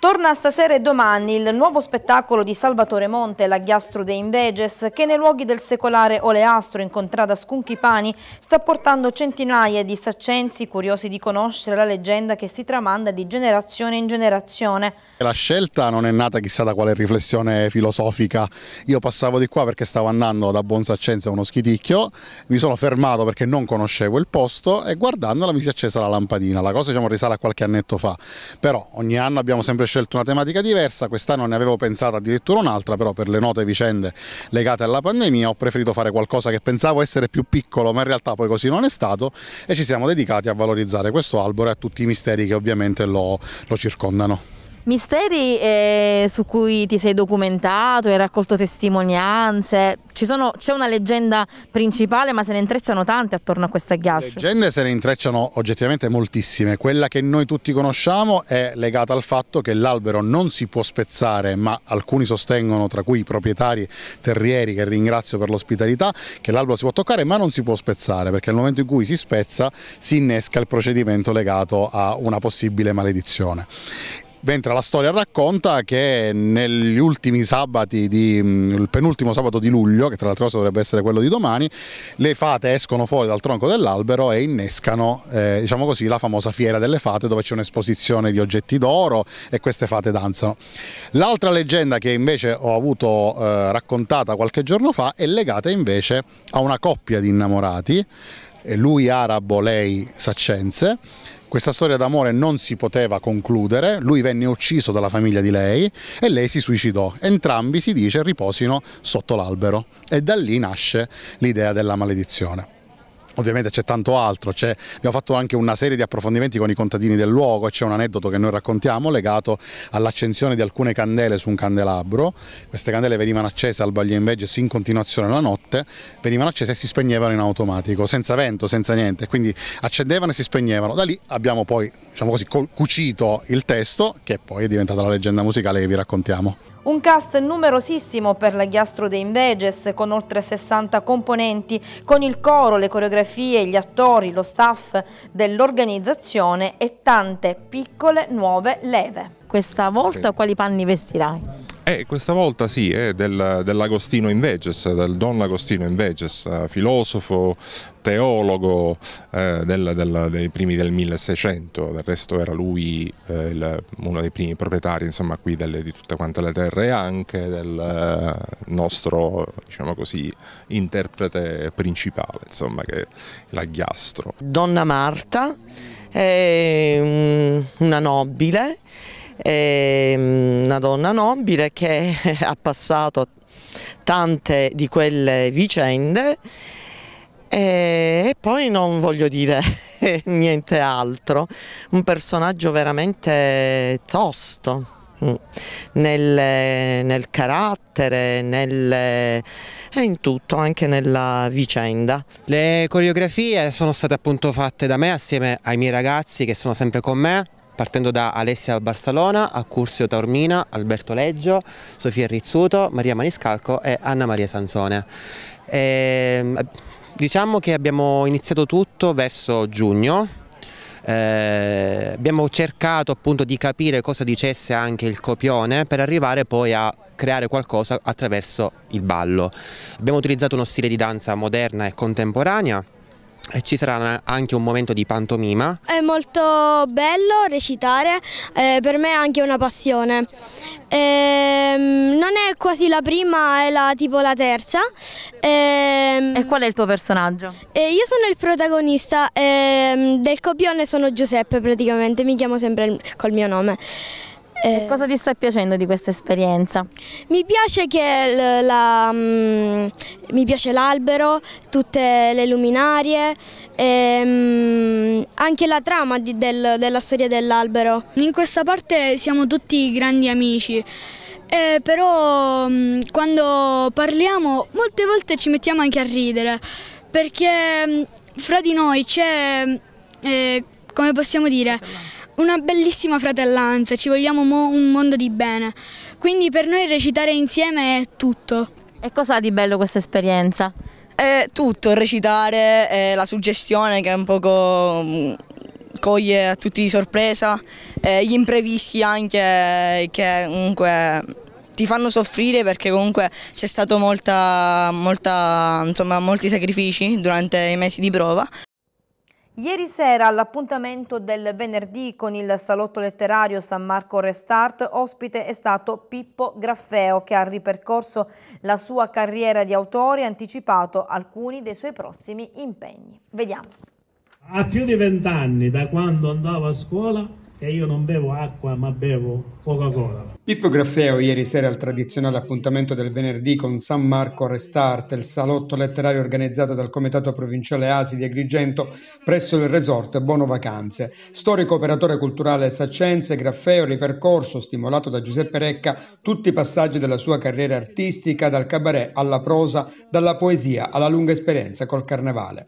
Torna stasera e domani il nuovo spettacolo di Salvatore Monte, la Ghiastro de Inveges, che nei luoghi del secolare Oleastro in contrada Sconchipani sta portando centinaia di saccenzi curiosi di conoscere la leggenda che si tramanda di generazione in generazione. La scelta non è nata chissà da quale riflessione filosofica. Io passavo di qua perché stavo andando da Buon Saccenza a uno schiticchio, mi sono fermato perché non conoscevo il posto e guardandola mi si è accesa la lampadina. La cosa diciamo risale a qualche annetto fa, però ogni anno abbiamo sempre scelto una tematica diversa, quest'anno ne avevo pensato addirittura un'altra, però per le note vicende legate alla pandemia ho preferito fare qualcosa che pensavo essere più piccolo, ma in realtà poi così non è stato e ci siamo dedicati a valorizzare questo albero e a tutti i misteri che ovviamente lo, lo circondano. Misteri eh, su cui ti sei documentato, hai raccolto testimonianze, c'è una leggenda principale ma se ne intrecciano tante attorno a questa ghiaccia. Le Leggende se ne intrecciano oggettivamente moltissime, quella che noi tutti conosciamo è legata al fatto che l'albero non si può spezzare ma alcuni sostengono, tra cui i proprietari terrieri che ringrazio per l'ospitalità, che l'albero si può toccare ma non si può spezzare perché nel momento in cui si spezza si innesca il procedimento legato a una possibile maledizione mentre la storia racconta che negli ultimi sabati, di, il penultimo sabato di luglio, che tra l'altro dovrebbe essere quello di domani, le fate escono fuori dal tronco dell'albero e innescano eh, diciamo così, la famosa fiera delle fate dove c'è un'esposizione di oggetti d'oro e queste fate danzano. L'altra leggenda che invece ho avuto eh, raccontata qualche giorno fa è legata invece a una coppia di innamorati, lui arabo, lei saccense, questa storia d'amore non si poteva concludere, lui venne ucciso dalla famiglia di lei e lei si suicidò. Entrambi, si dice, riposino sotto l'albero e da lì nasce l'idea della maledizione ovviamente c'è tanto altro, abbiamo fatto anche una serie di approfondimenti con i contadini del luogo e c'è un aneddoto che noi raccontiamo legato all'accensione di alcune candele su un candelabro, queste candele venivano accese al Baglia Invegges in continuazione la notte, venivano accese e si spegnevano in automatico, senza vento, senza niente, quindi accendevano e si spegnevano, da lì abbiamo poi diciamo così, cucito il testo che poi è diventata la leggenda musicale che vi raccontiamo. Un cast numerosissimo per la Ghiastro de Inveges con oltre 60 componenti, con il coro, le coreografie, gli attori, lo staff dell'organizzazione e tante piccole nuove leve. Questa volta sì. quali panni vestirai? Eh, questa volta sì, è eh, del, dell'Agostino Inveges, del Don Agostino in Veges, eh, filosofo, teologo eh, del, del, dei primi del 1600, del resto era lui eh, il, uno dei primi proprietari insomma, qui delle, di tutte quante le terre e anche del eh, nostro diciamo così, interprete principale, insomma, che è l'Aghiastro. Donna Marta, una nobile è ehm, una donna nobile che ha passato tante di quelle vicende e poi non voglio dire niente altro, un personaggio veramente tosto mm, nel, nel carattere, nel, e in tutto, anche nella vicenda. Le coreografie sono state appunto fatte da me assieme ai miei ragazzi che sono sempre con me partendo da Alessia Barsalona, Accursio Taormina, Alberto Leggio, Sofia Rizzuto, Maria Maniscalco e Anna Maria Sansone. E, ehm, diciamo che abbiamo iniziato tutto verso giugno, eh, abbiamo cercato appunto di capire cosa dicesse anche il copione per arrivare poi a creare qualcosa attraverso il ballo. Abbiamo utilizzato uno stile di danza moderna e contemporanea eh, ci sarà anche un momento di pantomima. È molto bello recitare, eh, per me è anche una passione. Ehm, non è quasi la prima, è la, tipo la terza. Ehm, e qual è il tuo personaggio? Eh, io sono il protagonista, ehm, del copione sono Giuseppe praticamente, mi chiamo sempre col mio nome. Eh, cosa ti sta piacendo di questa esperienza? Mi piace che la, mm, mi piace l'albero, tutte le luminarie, e, mm, anche la trama di, del, della storia dell'albero. In questa parte siamo tutti grandi amici. Eh, però mm, quando parliamo molte volte ci mettiamo anche a ridere perché mm, fra di noi c'è, eh, come possiamo dire, una bellissima fratellanza, ci vogliamo mo un mondo di bene, quindi per noi recitare insieme è tutto. E cosa ha di bello questa esperienza? È tutto, recitare, è la suggestione che è un poco mm, coglie a tutti di sorpresa, gli imprevisti anche che comunque ti fanno soffrire perché comunque c'è stato molta, molta, insomma, molti sacrifici durante i mesi di prova, Ieri sera all'appuntamento del venerdì con il salotto letterario San Marco Restart ospite è stato Pippo Graffeo che ha ripercorso la sua carriera di autore e anticipato alcuni dei suoi prossimi impegni. Vediamo. A più di vent'anni da quando andavo a scuola che io non bevo acqua ma bevo Coca-Cola. Pippo Graffeo ieri sera al tradizionale appuntamento del venerdì con San Marco Restart, il salotto letterario organizzato dal Comitato Provinciale Asi di Agrigento presso il resort Bono Vacanze. Storico operatore culturale saccense, Graffeo ripercorso, stimolato da Giuseppe Recca, tutti i passaggi della sua carriera artistica, dal cabaret alla prosa, dalla poesia alla lunga esperienza col carnevale.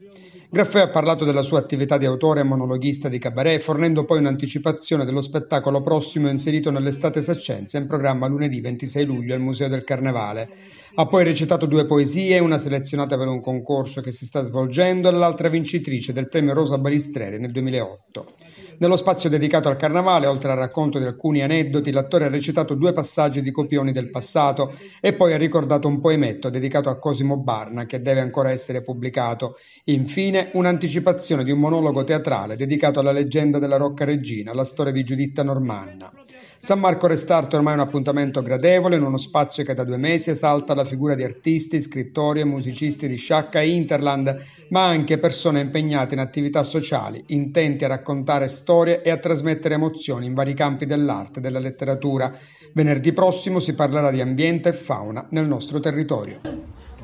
Graffè ha parlato della sua attività di autore e monologhista di cabaret, fornendo poi un'anticipazione dello spettacolo prossimo inserito nell'estate saccenza in programma lunedì 26 luglio al Museo del Carnevale. Ha poi recitato due poesie, una selezionata per un concorso che si sta svolgendo e l'altra vincitrice del premio Rosa Balistreri nel 2008. Nello spazio dedicato al carnavale, oltre al racconto di alcuni aneddoti, l'attore ha recitato due passaggi di copioni del passato e poi ha ricordato un poemetto dedicato a Cosimo Barna che deve ancora essere pubblicato. Infine un'anticipazione di un monologo teatrale dedicato alla leggenda della Rocca Regina, la storia di Giuditta Normanna. San Marco Restarto è ormai un appuntamento gradevole in uno spazio che da due mesi esalta la figura di artisti, scrittori e musicisti di Sciacca e Interland, ma anche persone impegnate in attività sociali, intenti a raccontare storie e a trasmettere emozioni in vari campi dell'arte e della letteratura. Venerdì prossimo si parlerà di ambiente e fauna nel nostro territorio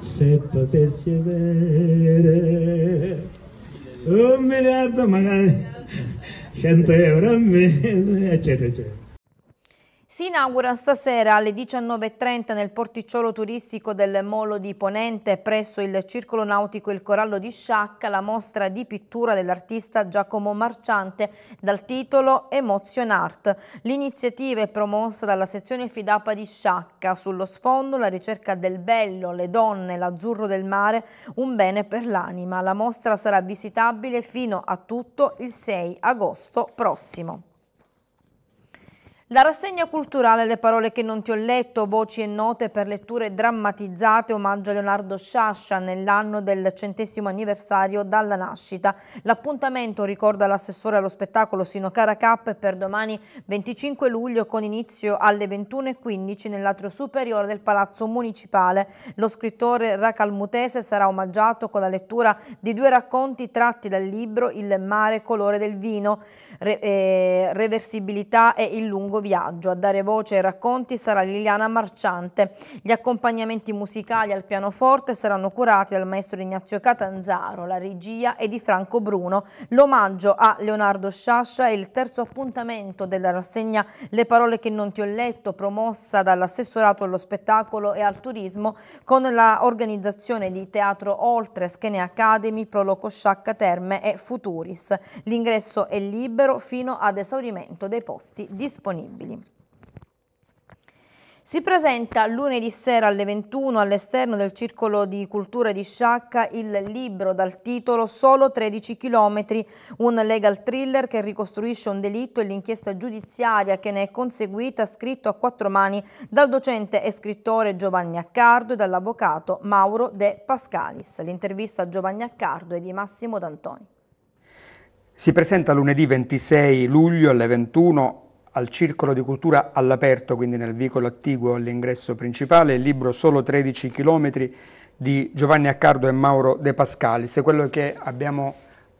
se potessi avere un miliardo magari 100 euro al mese eccetera eccetera si inaugura stasera alle 19.30 nel porticciolo turistico del Molo di Ponente presso il Circolo Nautico Il Corallo di Sciacca la mostra di pittura dell'artista Giacomo Marciante dal titolo Emotion Art. L'iniziativa è promossa dalla sezione Fidapa di Sciacca. Sullo sfondo la ricerca del bello, le donne, l'azzurro del mare, un bene per l'anima. La mostra sarà visitabile fino a tutto il 6 agosto prossimo. La rassegna culturale Le parole che non ti ho letto, voci e note per letture drammatizzate, omaggio a Leonardo Sciascia nell'anno del centesimo anniversario dalla nascita. L'appuntamento, ricorda l'assessore allo spettacolo Sinocara Cap, per domani 25 luglio con inizio alle 21.15 nell'atrio superiore del Palazzo Municipale. Lo scrittore racalmutese sarà omaggiato con la lettura di due racconti tratti dal libro Il mare colore del vino, re eh, reversibilità e il lungo lungo viaggio. A dare voce ai racconti sarà Liliana Marciante. Gli accompagnamenti musicali al pianoforte saranno curati dal maestro Ignazio Catanzaro, la regia è di Franco Bruno. L'omaggio a Leonardo Sciascia è il terzo appuntamento della rassegna Le parole che non ti ho letto, promossa dall'assessorato allo spettacolo e al turismo con l'organizzazione di Teatro Oltre, Schene Academy, Proloco Sciacca Terme e Futuris. L'ingresso è libero fino ad esaurimento dei posti disponibili disponibili. Si presenta lunedì sera alle 21 all'esterno del Circolo di Cultura di Sciacca il libro dal titolo Solo 13 km, un legal thriller che ricostruisce un delitto e l'inchiesta giudiziaria che ne è conseguita scritto a quattro mani dal docente e scrittore Giovanni Accardo e dall'avvocato Mauro De Pascalis. L'intervista a Giovanni Accardo è di Massimo D'Antoni. Si presenta lunedì 26 luglio alle 21 al Circolo di Cultura all'aperto, quindi nel vicolo attiguo all'ingresso principale, il libro Solo 13 km di Giovanni Accardo e Mauro De Pascalis, quello che abbiamo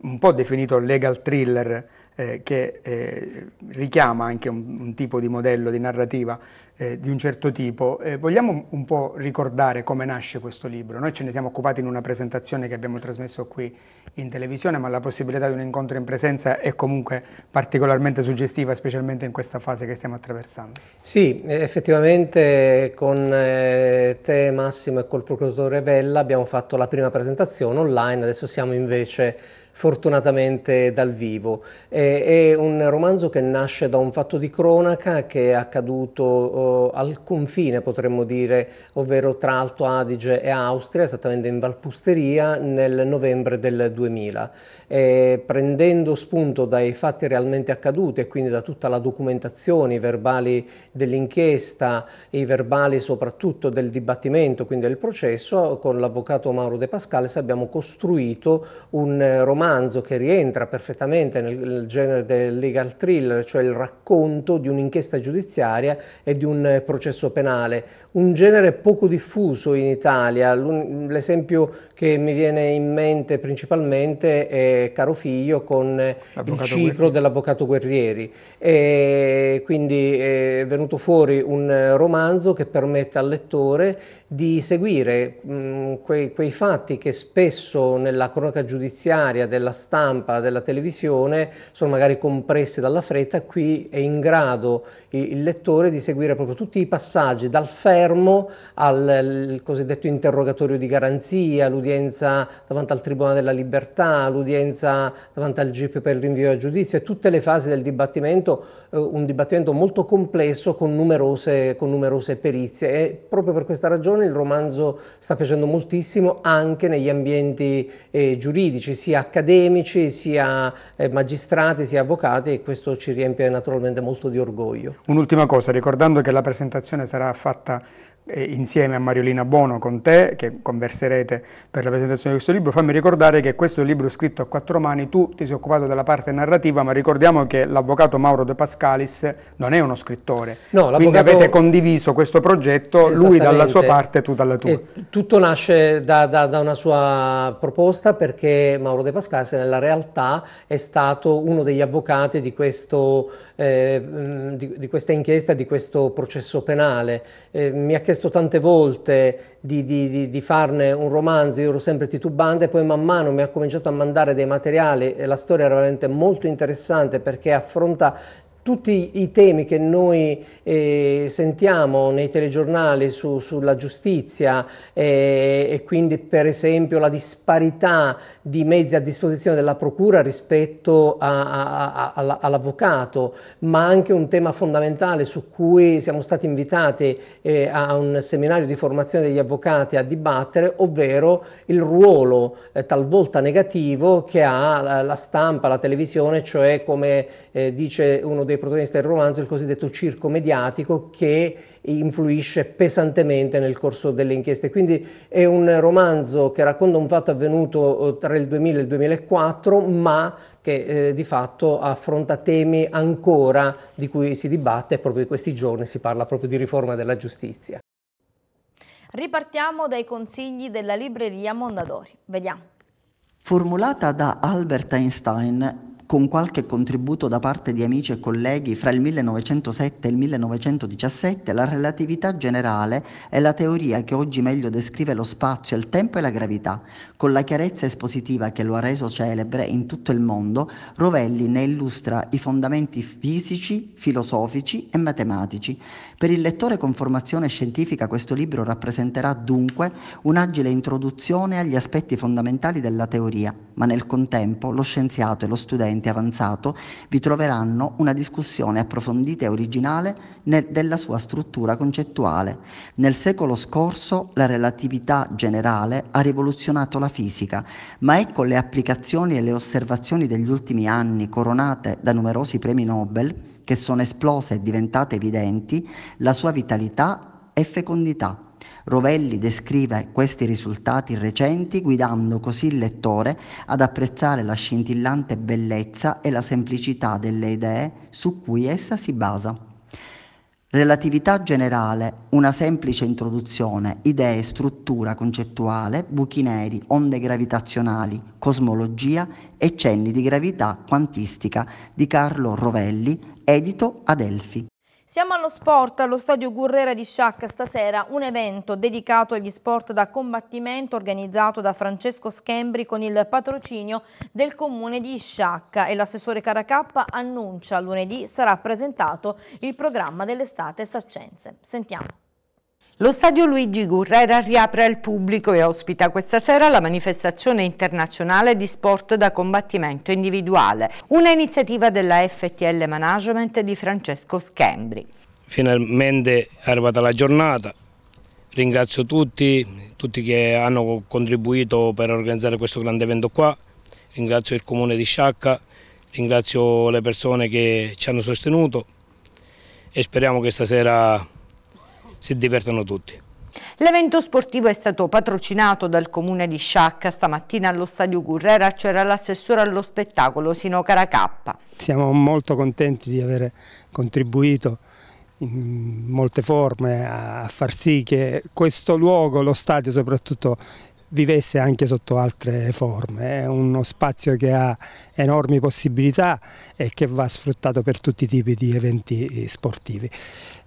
un po' definito legal thriller eh, che eh, richiama anche un, un, tipo di modello di narrativa eh, di un certo tipo. Eh, vogliamo un po' ricordare come nasce questo libro? Noi ce ne siamo occupati in una presentazione che abbiamo trasmesso qui in televisione, ma la possibilità di un incontro in presenza è comunque particolarmente suggestiva, specialmente in questa fase che stiamo attraversando. Sì, effettivamente con eh, te Massimo e col procuratore Vella abbiamo fatto la prima presentazione online, adesso siamo invece fortunatamente dal vivo. è un romanzo che nasce da un fatto di cronaca che è accaduto oh, al confine, potremmo dire, ovvero tra Alto Adige e Austria, esattamente in Valpusteria, nel novembre del 2000. E prendendo spunto dai fatti realmente accaduti e quindi da tutta la documentazione, i verbali dell'inchiesta, i verbali soprattutto del dibattimento, quindi del processo, con l'avvocato Mauro De Pascales abbiamo costruito un eh, romanzo romanzo che rientra perfettamente nel, nel genere del legal thriller, cioè il racconto di un'inchiesta giudiziaria e di un processo penale, un genere poco diffuso in Italia. L'esempio che mi viene in mente principalmente è Caro Figlio con il ciclo dell'avvocato Guerrieri. E quindi eh, è venuto fuori un romanzo che permette al lettore di seguire mh, mm, quei, quei, fatti che spesso nella cronaca giudiziaria della stampa, della televisione sono magari compressi dalla fretta, qui è in grado il, il lettore di seguire proprio tutti i passaggi dal ferro fermo al cosiddetto interrogatorio di garanzia, l'udienza davanti al Tribunale della Libertà, l'udienza davanti al GIP per il rinvio a giudizio e tutte le fasi del dibattimento, eh, un dibattimento molto complesso con numerose, con numerose perizie e proprio per questa ragione il romanzo sta piacendo moltissimo anche negli ambienti eh, giuridici, sia accademici, sia eh, magistrati, sia avvocati e questo ci riempie naturalmente molto di orgoglio. Un'ultima cosa, ricordando che la presentazione sarà fatta insieme a Mariolina Bono con te, che converserete per la presentazione di questo libro, fammi ricordare che questo libro è scritto a quattro mani, tu ti sei occupato della parte narrativa, ma ricordiamo che l'avvocato Mauro De Pascalis non è uno scrittore, no, quindi avete condiviso questo progetto, lui dalla sua parte, tu dalla tua. E tutto nasce da, da, da, una sua proposta perché Mauro De Pascalis nella realtà è stato uno degli avvocati di questo eh, di, di, questa inchiesta, di questo processo penale. Eh, mi ha chiesto tante volte di, di, di, farne un romanzo, io ero sempre titubante, poi man mano mi ha cominciato a mandare dei materiali e la storia era veramente molto interessante perché affronta tutti i temi che noi eh, sentiamo nei telegiornali su, sulla giustizia eh, e quindi per esempio la disparità di mezzi a disposizione della procura rispetto all'avvocato, ma anche un tema fondamentale su cui siamo stati invitati eh, a un seminario di formazione degli avvocati a dibattere, ovvero il ruolo eh, talvolta negativo che ha la, la stampa, la televisione, cioè come eh, dice uno dei protagonista del romanzo, il cosiddetto circo mediatico che influisce pesantemente nel corso delle inchieste. Quindi è un romanzo che racconta un fatto avvenuto eh, tra il 2000 e il 2004, ma che eh, di fatto affronta temi ancora di cui si dibatte e proprio in questi giorni si parla proprio di riforma della giustizia. Ripartiamo dai consigli della libreria Mondadori. Vediamo. Formulata da Albert Einstein, con qualche contributo da parte di amici e colleghi, fra il 1907 e il 1917 la relatività generale è la teoria che oggi meglio descrive lo spazio, il tempo e la gravità. Con la chiarezza espositiva che lo ha reso celebre in tutto il mondo, Rovelli ne illustra i fondamenti fisici, filosofici e matematici. Per il lettore con formazione scientifica questo libro rappresenterà dunque un'agile introduzione agli aspetti fondamentali della teoria, ma nel contempo lo scienziato e lo studente tecnicamente avanzato, vi troveranno una discussione approfondita e originale nel, della sua struttura concettuale. Nel secolo scorso la relatività generale ha rivoluzionato la fisica, ma ecco le applicazioni e le osservazioni degli ultimi anni coronate da numerosi premi Nobel che sono esplose e diventate evidenti la sua vitalità e fecondità. Rovelli descrive questi risultati recenti guidando così il lettore ad apprezzare la scintillante bellezza e la semplicità delle idee su cui essa si basa. Relatività generale, una semplice introduzione, idee, struttura concettuale, buchi neri, onde gravitazionali, cosmologia e cenni di gravità quantistica di Carlo Rovelli, edito ad Elfi. Siamo allo sport, allo stadio Gurrera di Sciacca stasera, un evento dedicato agli sport da combattimento organizzato da Francesco Schembri con il patrocinio del comune di Sciacca e l'assessore Caracappa annuncia lunedì sarà presentato il programma dell'estate saccense. Sentiamo. Lo stadio Luigi Gurrera riapre al pubblico e ospita questa sera la manifestazione internazionale di sport da combattimento individuale, una iniziativa della FTL Management di Francesco Schembri. Finalmente è arrivata la giornata, ringrazio tutti, tutti che hanno contribuito per organizzare questo grande evento qua, ringrazio il comune di Sciacca, ringrazio le persone che ci hanno sostenuto e speriamo che stasera si divertono tutti. L'evento sportivo è stato patrocinato dal comune di Sciacca. Stamattina allo stadio Currera c'era l'assessore allo spettacolo Sino Caracappa. Siamo molto contenti di aver contribuito in molte forme a far sì che questo luogo, lo stadio soprattutto, vivesse anche sotto altre forme. È eh. uno spazio che ha enormi possibilità e che va sfruttato per tutti i tipi di eventi sportivi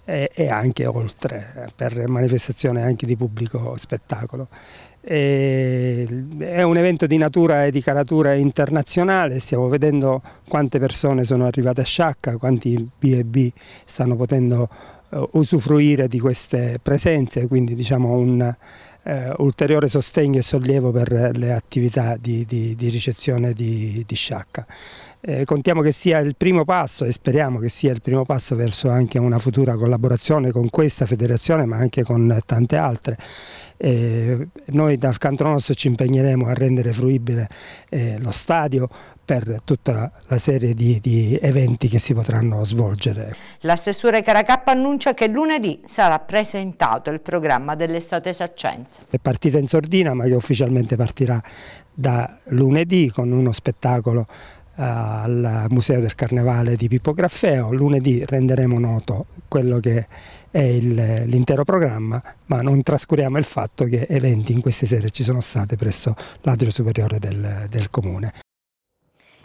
e, e anche oltre, per manifestazioni anche di pubblico spettacolo. E, è un evento di natura e di caratura internazionale, stiamo vedendo quante persone sono arrivate a Sciacca, quanti B&B stanno potendo eh, usufruire di queste presenze, quindi diciamo un eh, ulteriore sostegno e sollievo per le attività di, di, di ricezione di, di sciacca. Eh, contiamo che sia il primo passo e speriamo che sia il primo passo verso anche una futura collaborazione con questa federazione ma anche con tante altre. Eh, noi dal canto nostro ci impegneremo a rendere fruibile eh, lo stadio per tutta la serie di, di eventi che si potranno svolgere. L'assessore Caracappa annuncia che lunedì sarà presentato il programma dell'estate Saccenza. È partita in sordina ma che ufficialmente partirà da lunedì con uno spettacolo eh, al Museo del Carnevale di Pippo Graffeo. Lunedì renderemo noto quello che è l'intero programma, ma non trascuriamo il fatto che eventi in queste sere ci sono state presso l'Adrio Superiore del, del Comune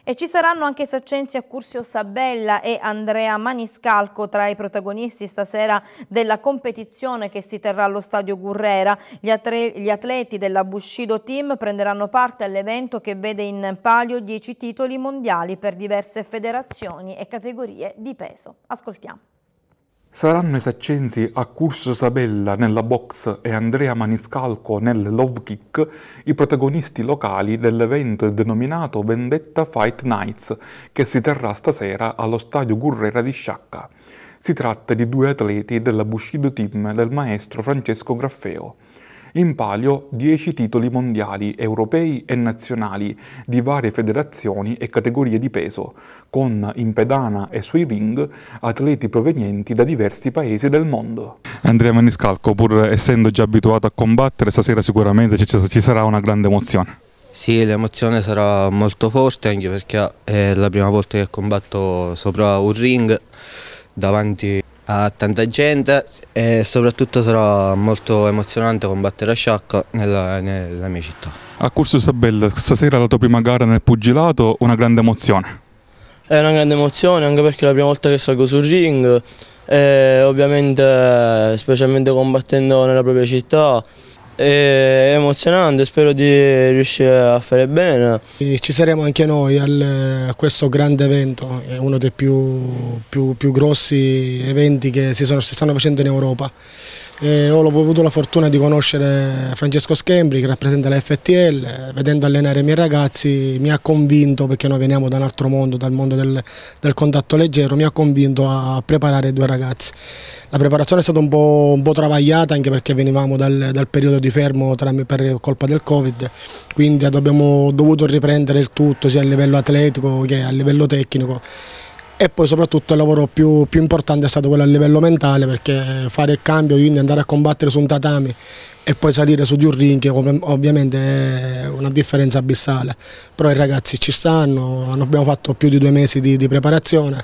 e ci saranno anche Saccenzi Accursio Sabella e Andrea Maniscalco tra i protagonisti stasera della competizione che si terrà allo stadio Gurrera. Gli, gli atleti della Bushido Team prenderanno parte all'evento che vede in palio 10 titoli mondiali per diverse federazioni e categorie di peso. Ascoltiamo. Saranno i a Curso Sabella nella box e Andrea Maniscalco nel Love Kick i protagonisti locali dell'evento denominato Vendetta Fight Nights che si terrà stasera allo stadio Gurrera di Sciacca. Si tratta di due atleti della Bushido Team del maestro Francesco Graffeo in palio 10 titoli mondiali, europei e nazionali di varie federazioni e categorie di peso, con in pedana e sui ring atleti provenienti da diversi paesi del mondo. Andrea Maniscalco, pur essendo già abituato a combattere, stasera sicuramente ci sarà una grande emozione. Sì, l'emozione sarà molto forte anche perché è la prima volta che combatto sopra un ring davanti a tanta gente e soprattutto sarà molto emozionante combattere a Sciacca nella, nella mia città. A Corso Isabella, stasera la tua prima gara nel pugilato, una grande emozione. È una grande emozione anche perché è la prima volta che salgo sul ring e ovviamente specialmente combattendo nella propria città è emozionante, spero di riuscire a fare bene. Ci saremo anche noi al, a questo grande evento, è uno dei più, più, più grossi eventi che si, sono, si, stanno facendo in Europa. E ho avuto la fortuna di conoscere Francesco Schembri che rappresenta la FTL, vedendo allenare i miei ragazzi mi ha convinto, perché noi veniamo da un altro mondo, dal mondo del, del contatto leggero, mi ha convinto a preparare i due ragazzi. La preparazione è stata un po', un po travagliata anche perché venivamo dal, dal periodo di di fermo per colpa del Covid, quindi abbiamo dovuto riprendere il tutto sia a livello atletico che a livello tecnico e poi soprattutto il lavoro più, più, importante è stato quello a livello mentale perché fare il cambio, quindi andare a combattere su un tatami e poi salire su di un ring ovviamente è una differenza abissale, però i ragazzi ci stanno, abbiamo fatto più di due mesi di, di preparazione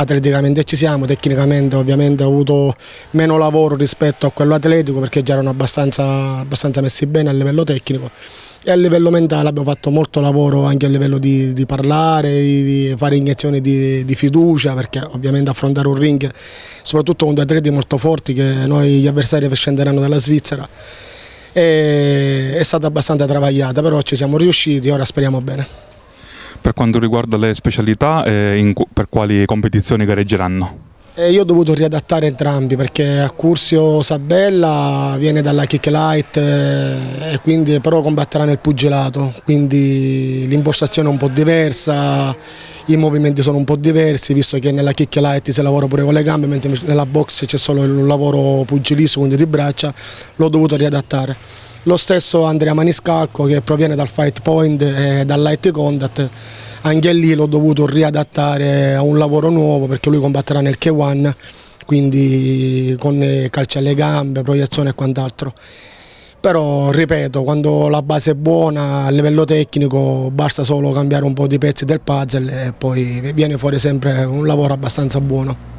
atleticamente ci siamo, tecnicamente ovviamente ho avuto meno lavoro rispetto a quello atletico perché già erano abbastanza, abbastanza messi bene a livello tecnico e a livello mentale abbiamo fatto molto lavoro anche a livello di, di parlare, di, fare iniezioni di, di, fiducia perché ovviamente affrontare un ring soprattutto con due atleti molto forti che noi gli avversari scenderanno dalla Svizzera è, è stata abbastanza travagliata però ci siamo riusciti ora speriamo bene. Per quanto riguarda le specialità, eh, per quali competizioni gareggeranno? E io ho dovuto riadattare entrambi perché a Cursio Sabella viene dalla Kick Light eh, e quindi però combatterà nel pugilato, quindi l'impostazione è un po' diversa, i movimenti sono un po' diversi visto che nella Kick Light si lavora pure con le gambe mentre nella box c'è solo il lavoro pugilissimo, quindi di braccia, l'ho dovuto riadattare lo stesso Andrea Maniscalco che proviene dal Fight Point e dal Light Contact, anche lì l'ho dovuto riadattare a un lavoro nuovo perché lui combatterà nel K1, quindi con calci alle gambe, proiezione e quant'altro. Però ripeto, quando la base è buona a livello tecnico basta solo cambiare un po' di pezzi del puzzle e poi viene fuori sempre un lavoro abbastanza buono.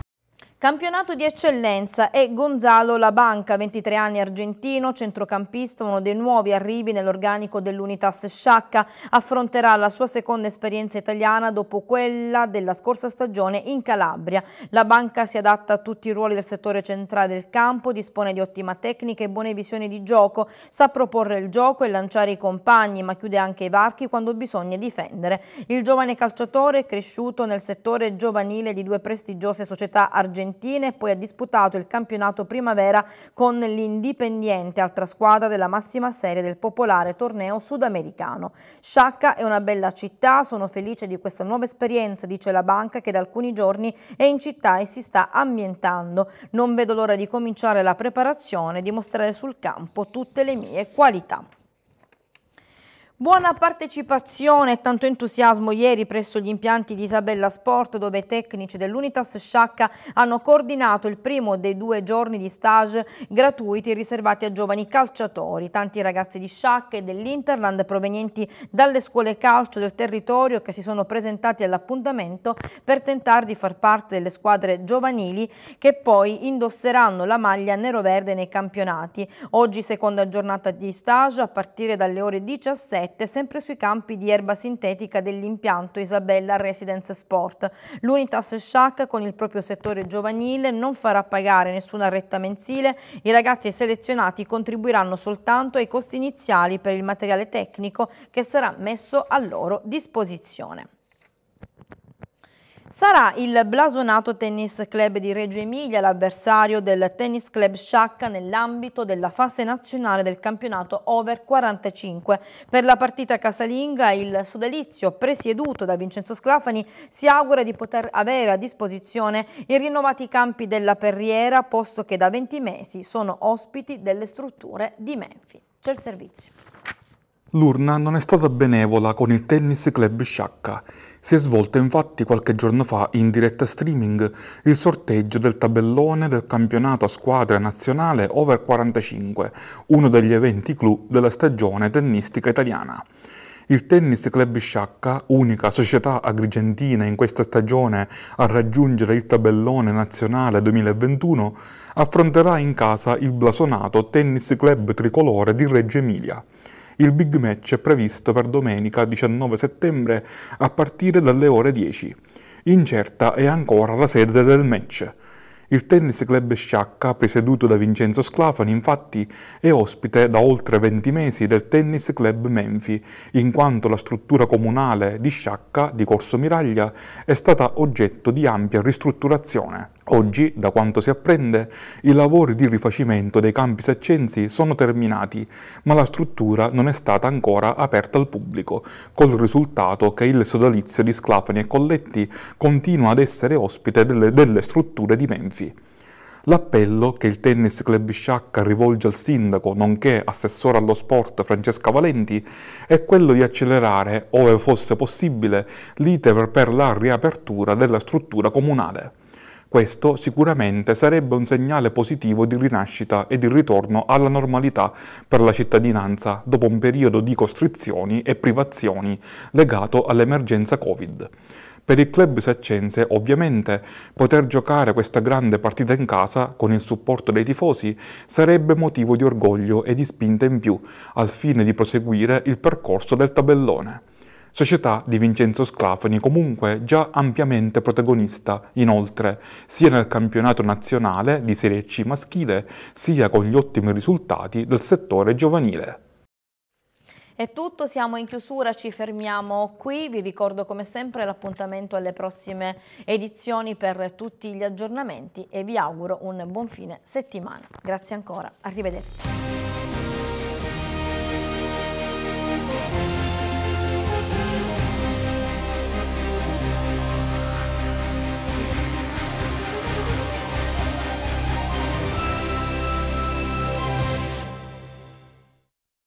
Campionato di eccellenza è Gonzalo Labanca, 23 anni argentino, centrocampista, uno dei nuovi arrivi nell'organico dell'Unitas Sciacca. Affronterà la sua seconda esperienza italiana dopo quella della scorsa stagione in Calabria. La banca si adatta a tutti i ruoli del settore centrale del campo, dispone di ottima tecnica e buone visioni di gioco, sa proporre il gioco e lanciare i compagni, ma chiude anche i varchi quando bisogna difendere. Il giovane calciatore è cresciuto nel settore giovanile di due prestigiose società argentine Fiorentina e poi ha disputato il campionato primavera con l'Indipendiente, altra squadra della massima serie del popolare torneo sudamericano. Sciacca è una bella città, sono felice di questa nuova esperienza, dice la banca che da alcuni giorni è in città e si sta ambientando. Non vedo l'ora di cominciare la preparazione e dimostrare sul campo tutte le mie qualità. Buona partecipazione e tanto entusiasmo ieri presso gli impianti di Isabella Sport dove i tecnici dell'Unitas Sciacca hanno coordinato il primo dei due giorni di stage gratuiti riservati a giovani calciatori. Tanti ragazzi di Sciacca e dell'Interland provenienti dalle scuole calcio del territorio che si sono presentati all'appuntamento per tentare di far parte delle squadre giovanili che poi indosseranno la maglia nero-verde nei campionati. Oggi seconda giornata di stage a partire dalle ore 17 7 sempre sui campi di erba sintetica dell'impianto Isabella Residence Sport. L'Unitas Sciac con il proprio settore giovanile non farà pagare nessuna retta mensile, i ragazzi selezionati contribuiranno soltanto ai costi iniziali per il materiale tecnico che sarà messo a loro disposizione. Sarà il blasonato Tennis Club di Reggio Emilia l'avversario del Tennis Club Sciacca nell'ambito della fase nazionale del campionato Over 45. Per la partita casalinga il sodalizio presieduto da Vincenzo Sclafani si augura di poter avere a disposizione i rinnovati campi della Perriera posto che da 20 mesi sono ospiti delle strutture di Menfi. C'è il servizio. L'urna non è stata benevola con il tennis club Sciacca. Si è svolto infatti qualche giorno fa in diretta streaming il sorteggio del tabellone del campionato a squadra nazionale over 45, uno degli eventi clou della stagione tennistica italiana. Il Tennis Club Sciacca, unica società agrigentina in questa stagione a raggiungere il tabellone nazionale 2021, affronterà in casa il blasonato Tennis Club Tricolore di Reggio Emilia. Il big match è previsto per domenica 19 settembre a partire dalle ore 10. Incerta è ancora la sede del match. Il Tennis Club Sciacca, presieduto da Vincenzo Sclafani, infatti è ospite da oltre 20 mesi del Tennis Club Menfi, in quanto la struttura comunale di Sciacca, di Corso Miraglia, è stata oggetto di ampia ristrutturazione. Oggi, da quanto si apprende, i lavori di rifacimento dei campi saccensi sono terminati, ma la struttura non è stata ancora aperta al pubblico, col risultato che il sodalizio di Sclafani e Colletti continua ad essere ospite delle, delle strutture di Menfi. L'appello che il Tennis Club Sciacca rivolge al sindaco, nonché assessore allo sport Francesca Valenti, è quello di accelerare, ove fosse possibile, l'iter per la riapertura della struttura comunale. Questo sicuramente sarebbe un segnale positivo di rinascita e di ritorno alla normalità per la cittadinanza dopo un periodo di costrizioni e privazioni legato all'emergenza Covid. Per il club saccense, ovviamente, poter giocare questa grande partita in casa con il supporto dei tifosi sarebbe motivo di orgoglio e di spinta in più, al fine di proseguire il percorso del tabellone società di Vincenzo Sclafani, comunque già ampiamente protagonista inoltre, sia nel campionato nazionale di Serie C maschile, sia con gli ottimi risultati del settore giovanile. È tutto, siamo in chiusura, ci fermiamo qui, vi ricordo come sempre l'appuntamento alle prossime edizioni per tutti gli aggiornamenti e vi auguro un buon fine settimana. Grazie ancora, arrivederci.